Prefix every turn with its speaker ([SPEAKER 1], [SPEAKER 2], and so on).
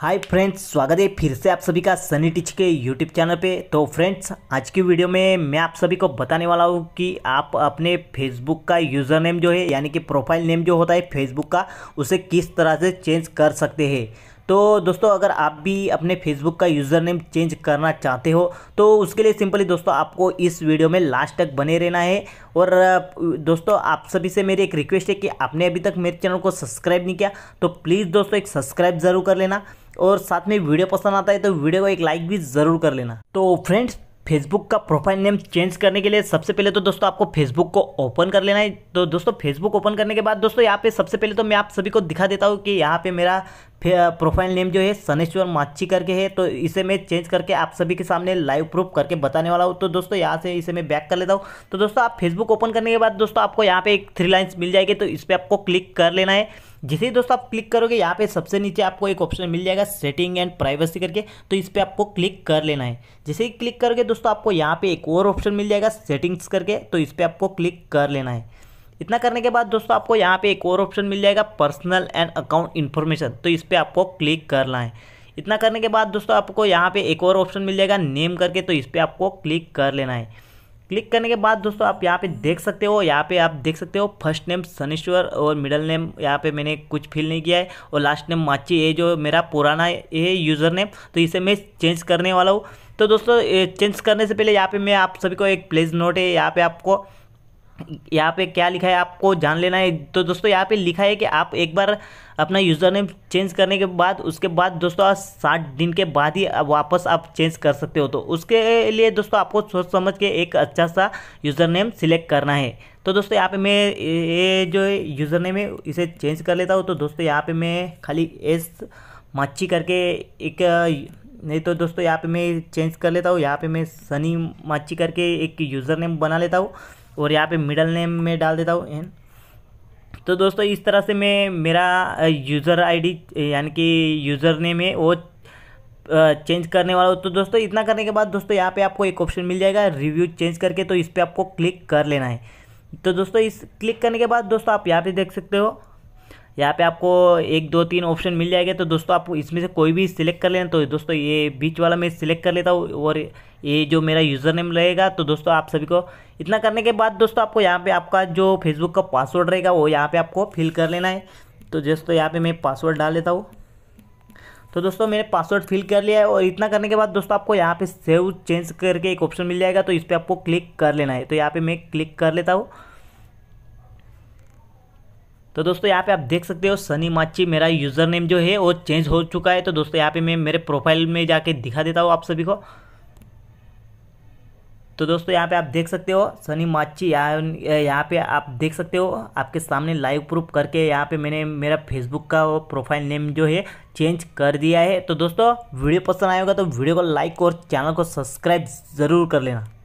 [SPEAKER 1] hi friends स्वागत है फिर से आप सभी का सनी टिच के यूट्यूब चैनल पे तो फ्रेंड्स आज की वीडियो में मैं आप सभी को बताने वाला हूँ कि आप अपने फेसबुक का यूज़र नेम जो है यानी कि प्रोफाइल नेम जो होता है फेसबुक का उसे किस तरह से चेंज कर सकते हैं तो दोस्तों अगर आप भी अपने फेसबुक का यूज़र नेम चेंज करना चाहते हो तो उसके लिए सिंपली दोस्तों आपको इस वीडियो में लास्ट तक बने रहना है और दोस्तों आप सभी से मेरी एक रिक्वेस्ट है कि आपने अभी तक मेरे चैनल को सब्सक्राइब नहीं किया तो प्लीज़ दोस्तों एक सब्सक्राइब ज़रूर कर लेना और साथ में वीडियो पसंद आता है तो वीडियो को एक लाइक भी ज़रूर कर लेना तो फ्रेंड्स फेसबुक का प्रोफाइल नेम चेंज करने के लिए सबसे पहले तो दोस्तों आपको फेसबुक को ओपन कर लेना है तो दोस्तों फेसबुक ओपन करने के बाद दोस्तों यहाँ पे सबसे पहले तो मैं आप सभी को दिखा देता हूँ कि यहाँ पे मेरा प्रोफाइल नेम जो है सनेश्वर माच्छी करके है तो इसे मैं चेंज करके आप सभी के सामने लाइव प्रूफ करके बताने वाला हूँ तो दोस्तों यहाँ से इसे मैं बैक कर लेता हूँ तो दोस्तों आप फेसबुक ओपन करने के बाद दोस्तों आपको यहाँ पे एक थ्री लाइन्स मिल जाएगी तो इस पर आपको क्लिक कर लेना है जैसे ही दोस्तों आप क्लिक करोगे यहाँ पे सबसे नीचे आपको एक ऑप्शन मिल जाएगा सेटिंग एंड प्राइवेसी करके तो इस पर आपको क्लिक कर लेना है जैसे ही क्लिक करोगे दोस्तों आपको यहाँ पे एक और ऑप्शन मिल जाएगा सेटिंग्स करके तो इस पर आपको क्लिक कर लेना है इतना करने के बाद दोस्तों आपको यहाँ पे एक और ऑप्शन मिल जाएगा पर्सनल एंड अकाउंट इन्फॉर्मेशन तो इस पर आपको क्लिक करना है इतना करने के बाद दोस्तों आपको यहाँ पे एक और ऑप्शन मिल जाएगा नेम करके तो इस पर आपको क्लिक कर लेना है क्लिक करने के बाद दोस्तों आप यहाँ पे देख सकते हो यहाँ पे आप देख सकते हो फर्स्ट नेम सनीश्वर और मिडल नेम यहाँ पे मैंने कुछ फिल नहीं किया है और लास्ट नेम माची ये जो मेरा पुराना ये यूज़र नेम तो इसे मैं चेंज करने वाला हूँ तो दोस्तों चेंज करने से पहले यहाँ पे मैं आप सभी को एक प्लेज नोट है यहाँ पे आपको यहाँ पे क्या लिखा है आपको जान लेना है तो दोस्तों यहाँ पे लिखा है कि आप एक बार अपना यूज़र नेम चेंज करने के बाद उसके बाद दोस्तों आप साठ दिन के बाद ही वापस आप चेंज कर सकते हो तो उसके लिए दोस्तों आपको सोच समझ के एक अच्छा सा यूज़र नेम सिलेक्ट करना है तो दोस्तों यहाँ पे मैं ये जो यूज़र नेम है इसे चेंज कर लेता हूँ तो दोस्तों यहाँ पर मैं खाली एस माची करके एक नहीं तो दोस्तों यहाँ पर मैं चेंज कर लेता हूँ यहाँ पर मैं सनी माची करके एक यूज़र नेम बना लेता हूँ और यहाँ पे मिडल नेम में डाल देता हूँ एन तो दोस्तों इस तरह से मैं मेरा यूज़र आईडी यानी कि यूज़र नेम है वो चेंज करने वाला हो तो दोस्तों इतना करने के बाद दोस्तों यहाँ पे आपको एक ऑप्शन मिल जाएगा रिव्यू चेंज करके तो इस पर आपको क्लिक कर लेना है तो दोस्तों इस क्लिक करने के बाद दोस्तों आप यहाँ पर देख सकते हो यहाँ पे आपको एक दो तीन ऑप्शन मिल जाएगा तो दोस्तों आप इसमें से कोई भी सिलेक्ट कर लेना तो दोस्तों ये बीच वाला मैं सिलेक्ट कर लेता हूँ और ये जो मेरा यूज़र नेम रहेगा तो दोस्तों आप सभी को इतना करने के बाद दोस्तों आपको यहाँ पे आपका जो फेसबुक का पासवर्ड रहेगा वो यहाँ पे आपको फिल कर लेना है तो दोस्तों यहाँ पे मैं पासवर्ड डाल लेता हूँ तो दोस्तों मैंने पासवर्ड फिल कर लिया है और इतना करने के बाद दोस्तों आपको यहाँ पे सेव चेंज करके एक ऑप्शन मिल जाएगा तो इस पर आपको क्लिक कर लेना है तो यहाँ पे मैं क्लिक कर लेता हूँ तो दोस्तों यहाँ पे आप देख सकते हो सनी माची मेरा यूज़र नेम जो है वो चेंज हो चुका है तो दोस्तों यहाँ पे मैं मेरे प्रोफाइल में जाके दिखा देता हूँ आप सभी को तो दोस्तों यहाँ पे आप देख सकते हो सनी माची यहाँ यहाँ पे आप देख सकते हो आपके सामने लाइव प्रूफ करके यहाँ पे मैंने मेरा फेसबुक का वो प्रोफाइल नेम जो है चेंज कर दिया है तो दोस्तों वीडियो पसंद आएगा तो वीडियो को लाइक और चैनल को सब्सक्राइब ज़रूर कर लेना